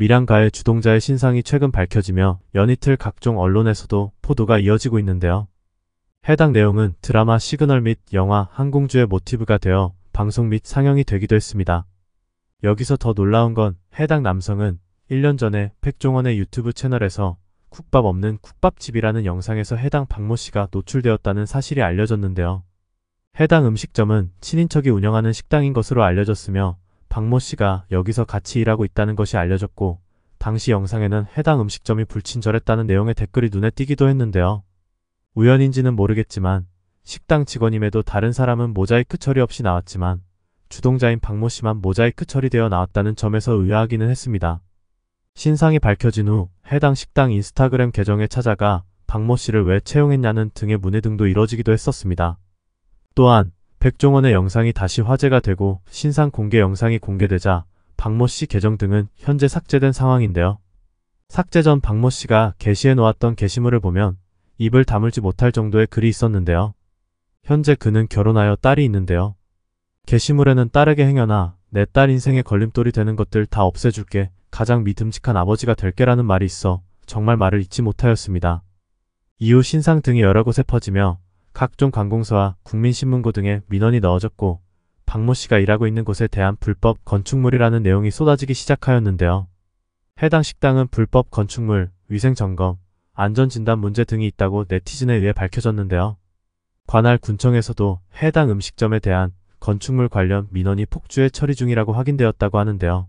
미양가의 주동자의 신상이 최근 밝혀지며 연이틀 각종 언론에서도 포도가 이어지고 있는데요. 해당 내용은 드라마 시그널 및 영화 항공주의 모티브가 되어 방송 및 상영이 되기도 했습니다. 여기서 더 놀라운 건 해당 남성은 1년 전에 백종원의 유튜브 채널에서 국밥 없는 국밥집이라는 영상에서 해당 박모 씨가 노출되었다는 사실이 알려졌는데요. 해당 음식점은 친인척이 운영하는 식당인 것으로 알려졌으며 박모 씨가 여기서 같이 일하고 있다는 것이 알려졌고 당시 영상에는 해당 음식점이 불친절했다는 내용의 댓글이 눈에 띄기도 했는데요. 우연인지는 모르겠지만 식당 직원임에도 다른 사람은 모자이크 처리 없이 나왔지만 주동자인 박모 씨만 모자이크 처리되어 나왔다는 점에서 의아하기는 했습니다. 신상이 밝혀진 후 해당 식당 인스타그램 계정에 찾아가 박모 씨를 왜 채용했냐는 등의 문의 등도 이뤄지기도 했었습니다. 또한 백종원의 영상이 다시 화제가 되고 신상 공개 영상이 공개되자 박모씨 계정 등은 현재 삭제된 상황인데요. 삭제 전 박모씨가 게시해놓았던 게시물을 보면 입을 다물지 못할 정도의 글이 있었는데요. 현재 그는 결혼하여 딸이 있는데요. 게시물에는 딸에게 행여나 내 딸인생의 걸림돌이 되는 것들 다 없애줄게 가장 믿음직한 아버지가 될게라는 말이 있어 정말 말을 잊지 못하였습니다. 이후 신상 등이 여러 곳에 퍼지며 각종 관공서와 국민신문고 등의 민원이 넣어졌고 박모 씨가 일하고 있는 곳에 대한 불법 건축물이라는 내용이 쏟아지기 시작하였는데요. 해당 식당은 불법 건축물, 위생점검, 안전진단 문제 등이 있다고 네티즌에 의해 밝혀졌는데요. 관할 군청에서도 해당 음식점에 대한 건축물 관련 민원이 폭주해 처리 중이라고 확인되었다고 하는데요.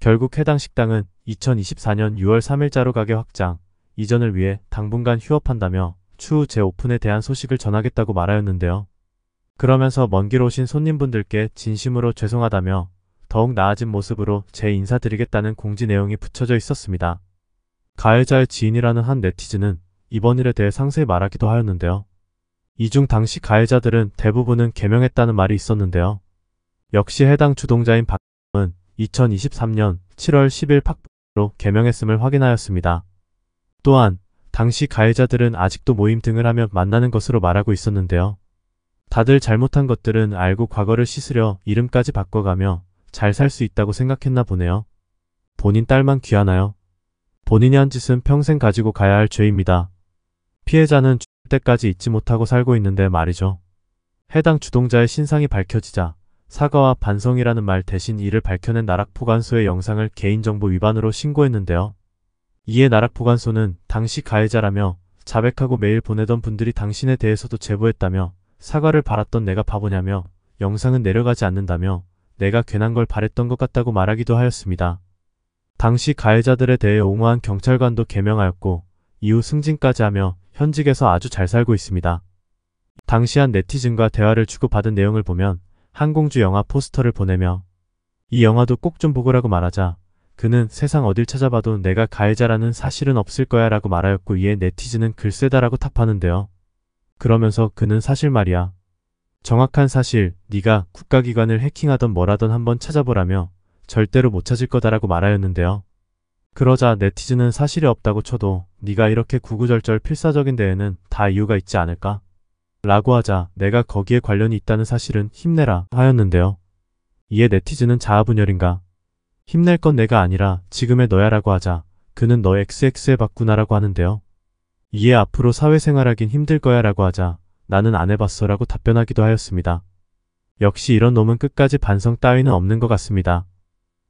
결국 해당 식당은 2024년 6월 3일자로 가게 확장, 이전을 위해 당분간 휴업한다며 추후 재오픈에 대한 소식을 전하겠다고 말하였는데요. 그러면서 먼 길 오신 손님분들께 진심으로 죄송하다며 더욱 나아진 모습으로 제 인사드리겠다는 공지 내용이 붙여져 있었습니다. 가해자의 지인이라는 한 네티즌은 이번 일에 대해 상세히 말하기도 하였는데요. 이 중 당시 가해자들은 대부분은 개명했다는 말이 있었는데요. 역시 해당 주동자인 박은 2023년 7월 10일 팍으로 개명했음을 확인하였습니다. 또한 당시 가해자들은 아직도 모임 등을 하며 만나는 것으로 말하고 있었는데요. 다들 잘못한 것들은 알고 과거를 씻으려 이름까지 바꿔가며 잘 살 수 있다고 생각했나 보네요. 본인 딸만 귀하나요? 본인이 한 짓은 평생 가지고 가야 할 죄입니다. 피해자는 죽을 때까지 잊지 못하고 살고 있는데 말이죠. 해당 주동자의 신상이 밝혀지자 사과와 반성이라는 말 대신 이를 밝혀낸 나락포간소의 영상을 개인정보 위반으로 신고했는데요. 이에 나락보관소는 당시 가해자라며 자백하고 매일 보내던 분들이 당신에 대해서도 제보했다며 사과를 바랐던 내가 바보냐며 영상은 내려가지 않는다며 내가 괜한 걸 바랬던 것 같다고 말하기도 하였습니다. 당시 가해자들에 대해 옹호한 경찰관도 개명하였고 이후 승진까지 하며 현직에서 아주 잘 살고 있습니다. 당시 한 네티즌과 대화를 주고받은 내용을 보면 항공주 영화 포스터를 보내며 이 영화도 꼭 좀 보고라고 말하자 그는 세상 어딜 찾아봐도 내가 가해자라는 사실은 없을 거야 라고 말하였고 이에 네티즌은 글쎄다라고 탑하는데요. 그러면서 그는 사실 말이야. 정확한 사실, 네가 국가기관을 해킹하던 뭐라던 한번 찾아보라며 절대로 못 찾을 거다라고 말하였는데요. 그러자 네티즌은 사실이 없다고 쳐도 네가 이렇게 구구절절 필사적인 데에는 다 이유가 있지 않을까? 라고 하자 내가 거기에 관련이 있다는 사실은 힘내라 하였는데요. 이에 네티즌은 자아분열인가 힘낼 건 내가 아니라 지금의 너야라고 하자 그는 너 XX에 바꾸나라고 하는데요. 이에 앞으로 사회생활하긴 힘들 거야 라고 하자 나는 안 해봤어 라고 답변하기도 하였습니다. 역시 이런 놈은 끝까지 반성 따위는 없는 것 같습니다.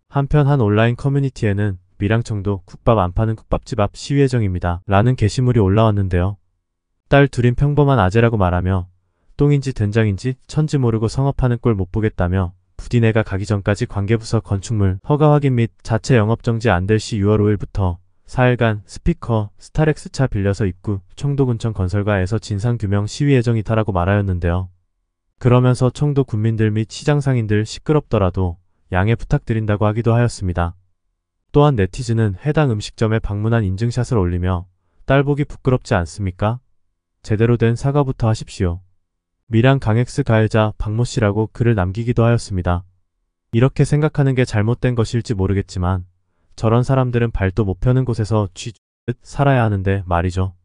한편 한 온라인 커뮤니티에는 밀양청도 국밥 안 파는 국밥집 앞 시위 회정입니다 라는 게시물이 올라왔는데요. 딸 둘인 평범한 아재라고 말하며 똥인지 된장인지 천지 모르고 성업하는 꼴 못 보겠다며 부디내가 가기 전까지 관계부서 건축물 허가 확인 및 자체 영업정지 안 될 시 6월 5일부터 4일간 스피커, 스타렉스 차 빌려서 입구, 청도군청 건설가에서 진상규명 시위 예정이 다라고 말하였는데요. 그러면서 청도 군민들 및 시장 상인들 시끄럽더라도 양해 부탁드린다고 하기도 하였습니다. 또한 네티즌은 해당 음식점에 방문한 인증샷을 올리며 딸 보기 부끄럽지 않습니까? 제대로 된 사과부터 하십시오. 미랑 강엑스 가해자 박모 씨라고 글을 남기기도 하였습니다. 이렇게 생각하는 게 잘못된 것일지 모르겠지만 저런 사람들은 발도 못 펴는 곳에서 쥐듯 살아야 하는데 말이죠.